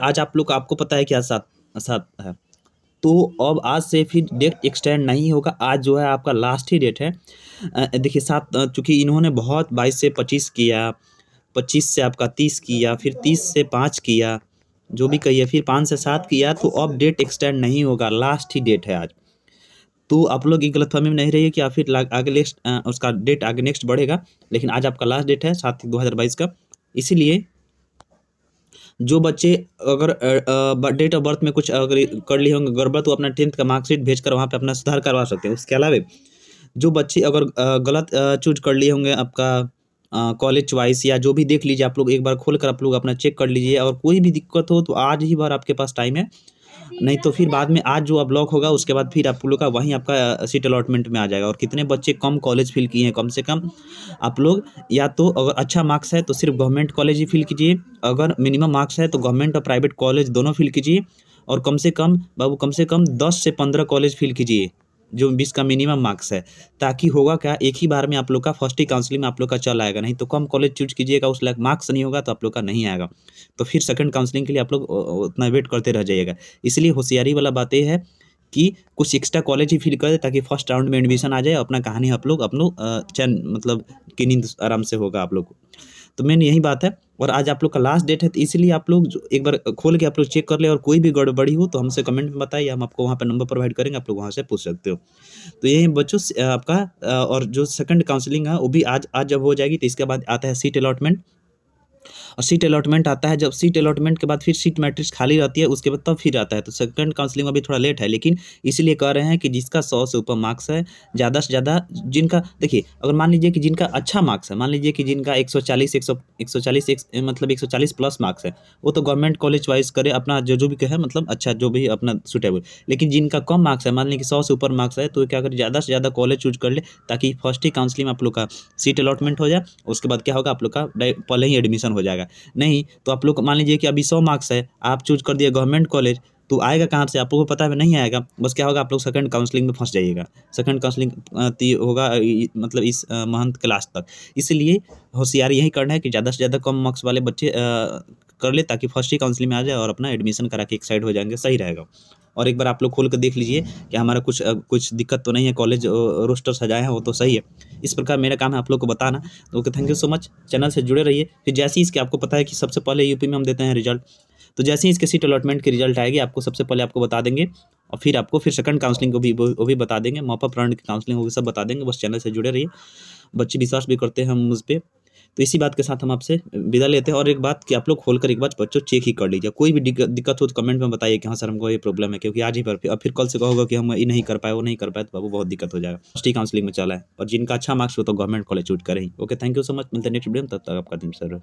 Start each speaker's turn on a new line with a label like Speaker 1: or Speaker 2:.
Speaker 1: आज आप लोग आपको पता है कि आज सात सात है तो अब आज से फिर डेट एक्सटेंड नहीं होगा आज जो है आपका लास्ट ही डेट है देखिए सात चूँकि इन्होंने बहुत बाईस से पच्चीस किया पच्चीस से आपका तीस किया फिर तीस से पाँच किया जो भी कहिए फिर पाँच से सात किया तो अब डेट एक्सटेंड नहीं होगा लास्ट ही डेट है आज तो आप लोग ये गलतफहमी में नहीं रहिए कि आप फिर आगे नेक्स्ट उसका डेट आगे नेक्स्ट बढ़ेगा लेकिन आज आपका लास्ट डेट है सात दो हज़ार बाईस का इसीलिए जो बच्चे अगर डेट ऑफ बर्थ में कुछ अगर कर लिए होंगे गड़बड़ तो अपना टेंथ का मार्कशीट भेज कर वहाँ पर अपना सुधार करवा सकते हैं उसके अलावा जो बच्चे अगर गलत चूज कर लिए होंगे आपका कॉलेज च्वाइस या जो भी देख लीजिए आप लोग एक बार खोल कर आप लोग अपना चेक कर लीजिए और कोई भी दिक्कत हो तो आज ही बार आपके पास टाइम है नहीं तो फिर बाद में आज जो ब्लॉक होगा उसके बाद फिर आप लोग का वहीं आपका सीट अलॉटमेंट में आ जाएगा और कितने बच्चे कम कॉलेज फिल किए हैं कम से कम आप लोग या तो अगर अच्छा मार्क्स है तो सिर्फ गवर्नमेंट कॉलेज ही फिल कीजिए अगर मिनिमम मार्क्स है तो गवर्नमेंट और प्राइवेट कॉलेज दोनों फिल कीजिए और कम से कम बाबू कम से कम दस से पंद्रह कॉलेज फिल कीजिए जो बीस का मिनिमम मार्क्स है ताकि होगा क्या एक ही बार में आप लोग का फर्स्ट ही काउंसलिंग में आप लोग का चल आएगा नहीं तो कम कॉलेज चूज कीजिएगा उस लाइक मार्क्स नहीं होगा तो आप लोग का नहीं आएगा तो फिर सेकंड काउंसलिंग के लिए आप लोग उतना वेट करते रह जाइएगा इसलिए होशियारी वाला बात यह है कि कुछ एक्स्ट्रा कॉलेज ही फिल कर दे ताकि फर्स्ट राउंड में एडमिशन आ जाए अपना कहानी आप लोग अपनों चैन मतलब नींद आराम से होगा आप लोग को तो मेन यही बात है और आज आप लोग का लास्ट डेट है तो इसलिए आप लोग एक बार खोल के आप लोग चेक कर ले और कोई भी गड़बड़ी हो तो हमसे कमेंट में बताइए हम आपको वहाँ पर नंबर प्रोवाइड करेंगे आप लोग वहाँ से पूछ सकते हो तो यही बच्चों आपका और जो सेकंड काउंसलिंग है वो भी आज आज जब हो जाएगी तो इसके बाद आता है सीट अलॉटमेंट और सीट अलॉटमेंट आता है जब सीट अलॉटमेंट के बाद फिर सीट मैट्रिक्स खाली रहती है उसके बाद तब फिर आता है तो सेकंड काउंसलिंग में भी थोड़ा लेट है लेकिन इसलिए कह रहे हैं कि जिसका सौ से ऊपर मार्क्स है ज़्यादा से ज़्यादा जिनका देखिए अगर मान लीजिए कि जिनका अच्छा मार्क्स है मान लीजिए कि जिनका एक सौ चालीस एक सौ एक सौ चालीस एक मतलब एक सौ चालीस प्लस मार्क्स है वो तो गवर्नमेंट कॉलेज वाइज करे अपना जो जो भी कहे मतलब अच्छा जो भी अपना सुटेबल लेकिन जिनका कम मार्क्स है मान लीजिए कि सौ से ऊपर मार्क्स है तो क्या करें ज़्यादा से ज़्यादा कॉलेज चूज कर ले ताकि फर्स्ट ही काउंसलिंग में आप लोग का सीट अलॉटमेंट हो जाए उसके बाद क्या होगा आप लोग का पहले ही एडमिशन हो जाएगा जाएगा नहीं तो आप लोग मान लीजिए कि अभी सौ मार्क्स है आप चूज कर दिए गवर्नमेंट कॉलेज तो आएगा कहाँ से आप लोगों को पता है नहीं आएगा बस क्या होगा आप लोग सेकंड काउंसलिंग में फंस जाइएगा सेकंड काउंसलिंग होगा मतलब इस महंत क्लास तक इसलिए होशियारी यही करना है कि ज़्यादा से ज़्यादा कम मार्क्स वाले बच्चे आ, कर ले ताकि फर्स्ट ही काउंसलिंग में आ जाए और अपना एडमिशन करा के एक साइड हो जाएंगे सही रहेगा और एक बार आप लोग खोल कर देख लीजिए कि हमारा कुछ कुछ दिक्कत तो नहीं है कॉलेज रोस्टर सजाए हैं वो तो सही है इस प्रकार मेरा काम है आप लोग को बताना okay thank you so much channel से जुड़े रहिए फिर जैसे ही इसके आपको पता है कि सबसे पहले यूपी में हम देते हैं रिजल्ट तो जैसे ही इसके सीट अलॉटमेंट की रिजल्ट आएगी आपको सबसे पहले आपको बता देंगे और फिर आपको फिर सेकंड काउंसलिंग को भी वो भी बता देंगे मॉपअप प्रण की काउंसलिंग वो भी सब बता देंगे बस चैनल से जुड़े रहिए बच्चे विश्वास भी करते हैं हम उस पर तो इसी बात के साथ हम आपसे विदा लेते हैं और एक बात कि आप लोग खोल कर एक बार बच्चों चेक ही कर लीजिए कोई भी दिक्कत हो तो कमेंट में बताइए कि हाँ सर हमको ये प्रॉब्लम है क्योंकि आज ही पर अब फिर कल से कहोगे कि हम ये नहीं कर पाए वो नहीं कर पाए तो बाबू बहुत दिक्कत हो जाएगा फर्स्ट काउंसिलिंग में चला है और जिनका अच्छा मार्क्स हो तो गवर्नमेंट कॉलेज चूट करें okay thank you so much मिलते नेक्स्ट वीडियो तब तक आपका दिन सर